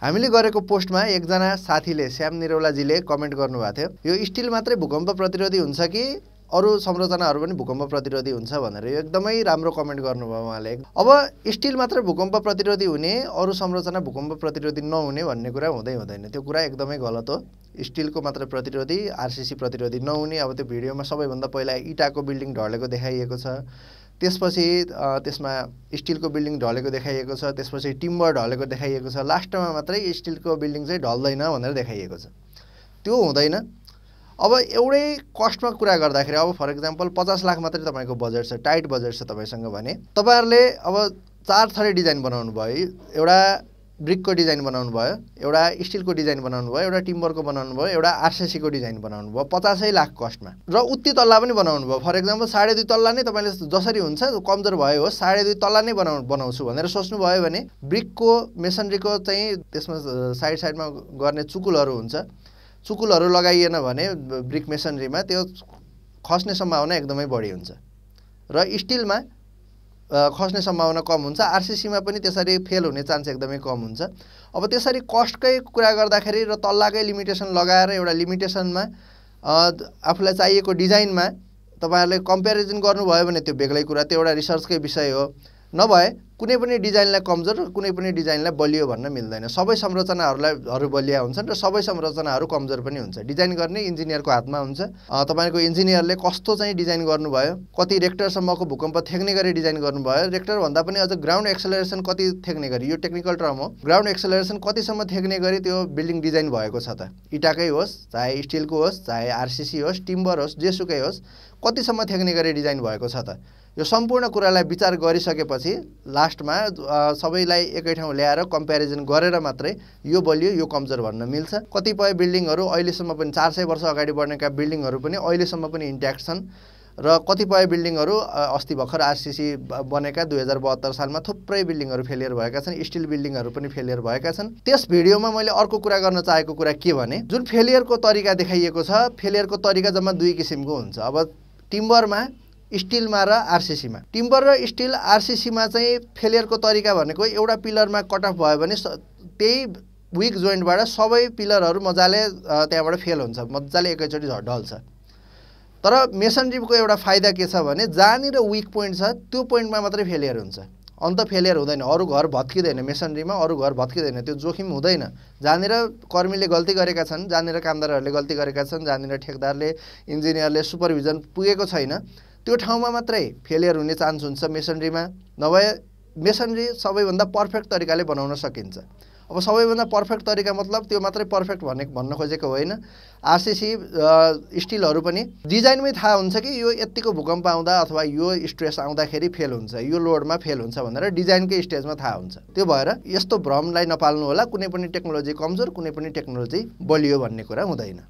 हामीले गरेको पोस्टमा एकजना साथीले श्याम निरौलाजीले कमेन्ट गर्नुभएको थियो यो स्टिल मात्रै भूकम्प प्रतिरोधी हुन्छ कि अरू संरचनाहरू पनि भूकम्प प्रतिरोधी हुन्छ भनेर यो एकदमै राम्रो कमेन्ट गर्नुभयो उहाँले अब स्टिल मात्रै भूकम्प प्रतिरोधी हुने अरू संरचना भूकम्प प्रतिरोधी नहुने भन्ने कुरा हुँदै हुँदैन त्यो कुरा एकदमै गलत हो स्टिलको मात्र प्रतिरोधी आरसिसी प्रतिरोधी नहुने अब त्यो भिडियोमा सबैभन्दा पहिला इटाको बिल्डिङ ढलेको देखाइएको छ त्यसपछि त्यसमा स्टिलको बिल्डिङ ढलेको देखाइएको छ त्यसपछि टिम्बर ढलेको देखाइएको छ लास्टमा मात्रै स्टिलको बिल्डिङ चाहिँ ढल्दैन भनेर देखाइएको छ त्यो हुँदैन अब एउटै कस्टमा कुरा गर्दाखेरि अब फर इक्जाम्पल पचास लाख मात्रै तपाईँको बजेट छ टाइट बजेट छ तपाईँसँग भने तपाईँहरूले अब चार थरी डिजाइन बनाउनु भयो एउटा ब्रिकको डिजाइन बनाउनु भयो एउटा स्टिलको डिजाइन बनाउनु भयो एउटा टिम्बरको बनाउनु भयो एउटा आरसिसीको डिजाइन बनाउनु भयो पचासै लाख कस्टमा र उत्ति तल्ला पनि बनाउनु भयो फर एक्जाम्पल साढे दुई तल्ला नै तपाईँले जसरी हुन्छ कमजोर भयो हो साढे दुई तल्ला नै बनाउ बनाउँछु भनेर सोच्नु भयो भने ब्रिकको मेसनरीको चाहिँ त्यसमा साइड साइडमा गर्ने चुकुलहरू हुन्छ चुकुलहरू लगाइएन भने ब्रिक मेसनरीमा त्यो खस्ने सम्भावना एकदमै बढी हुन्छ र स्टिलमा खस्ने सम्भावना कम हुन्छ आरसिसीमा पनि त्यसरी फेल हुने चान्स एकदमै कम हुन्छ अब त्यसरी कस्टकै कुरा गर्दाखेरि र तल्लाकै लिमिटेसन लगाएर एउटा लिमिटेसनमा आफूलाई चाहिएको डिजाइनमा तपाईँहरूले कम्पेरिजन गर्नुभयो भने त्यो बेग्लै कुरा त्यो एउटा रिसर्चकै विषय हो नभए कुनै पनि डिजाइनलाई कमजोर र कुनै पनि डिजाइनलाई बलियो भन्न मिल्दैन सबै संरचनाहरूलाई हरू बलिया हुन्छन् र सबै संरचनाहरू कमजोर पनि हुन्छ डिजाइन गर्ने इन्जिनियरको हातमा हुन्छ तपाईँको इन्जिनियरले कस्तो चाहिँ डिजाइन गर्नुभयो कति रेक्टरसम्मको भूकम्प थ्याक्ने गरी डिजाइन गर्नुभयो रेक्टरभन्दा पनि अझ ग्राउन्ड एक्सलेरेसन कति थ्याक्ने गरी यो टेक्निकल टर्म हो ग्राउन्ड एक्सलेरेसन कतिसम्म थ्याक्ने गरी त्यो बिल्डिङ डिजाइन भएको छ त इटाकै होस् चाहे स्टिलको होस् चाहे आरसिसी होस् टिम्बर होस् जेसुकै होस् कतिसम्म थ्याक्ने गरी डिजाइन भएको छ त यो सम्पूर्ण कुरालाई विचार गरिसकेपछि लास्टमा सबैलाई एकै ठाउँ ल्याएर कम्पेरिजन गरेर मात्रै यो बलियो यो कमजोर भन्न मिल्छ कतिपय बिल्डिङहरू अहिलेसम्म पनि चार सय वर्ष अगाडि बढ्नेका बिल्डिङहरू पनि अहिलेसम्म पनि इन्ट्याक्ट छन् र कतिपय बिल्डिङहरू अस्ति भर्खर आरसिसी बनेका दुई हजार बहत्तर सालमा थुप्रै बिल्डिङहरू फेलियर भएका छन् स्टिल बिल्डिङहरू पनि फेलियर भएका छन् त्यस भिडियोमा मैले अर्को कुरा गर्न चाहेको कुरा के भने जुन फेलियरको तरिका देखाइएको छ फेलियरको तरिका जम्मा दुई किसिमको हुन्छ अब टिम्बरमा स्टिलमा र आरसिसीमा टिम्बर र स्टिल आरसिसीमा चाहिँ फेलियरको तरिका भनेको एउटा पिलरमा कट अफ भयो भने त्यही विक जोइन्टबाट सबै पिलरहरू मजाले त्यहाँबाट फेल हुन्छ मजाले एकैचोटि ढल्छ तर मेसनरीको एउटा फाइदा के छ भने जहाँनिर विक पोइन्ट छ त्यो पोइन्टमा मात्रै फेलियर हुन्छ अन्त फेलियर हुँदैन अरू घर भत्किँदैन मेसनरीमा अरू घर भत्किँदैन त्यो जोखिम हुँदैन जहाँनिर कर्मीले गल्ती गरेका छन् जहाँनिर कामदारहरूले गल्ती गरेका छन् जहाँनिर ठेकदारले इन्जिनियरले सुपरभिजन पुगेको छैन त्यो ठाउँमा मात्रै फेलियर हुने चान्स हुन्छ मेसनरीमा नभए मेसनरी सबैभन्दा पर्फेक्ट तरिकाले बनाउन सकिन्छ अब सबैभन्दा पर्फेक्ट तरिका मतलब त्यो मात्रै पर्फेक्ट भन्ने भन्न खोजेको होइन आरसिसी स्टिलहरू पनि डिजाइनमै थाहा हुन्छ कि यो यतिको भूकम्प आउँदा अथवा यो स्ट्रेस आउँदाखेरि फेल हुन्छ यो लोडमा फेल हुन्छ भनेर डिजाइनकै स्टेजमा थाहा हुन्छ त्यो भएर यस्तो भ्रमलाई नपाल्नु होला कुनै पनि टेक्नोलोजी कमजोर कुनै पनि टेक्नोलोजी बलियो भन्ने कुरा हुँदैन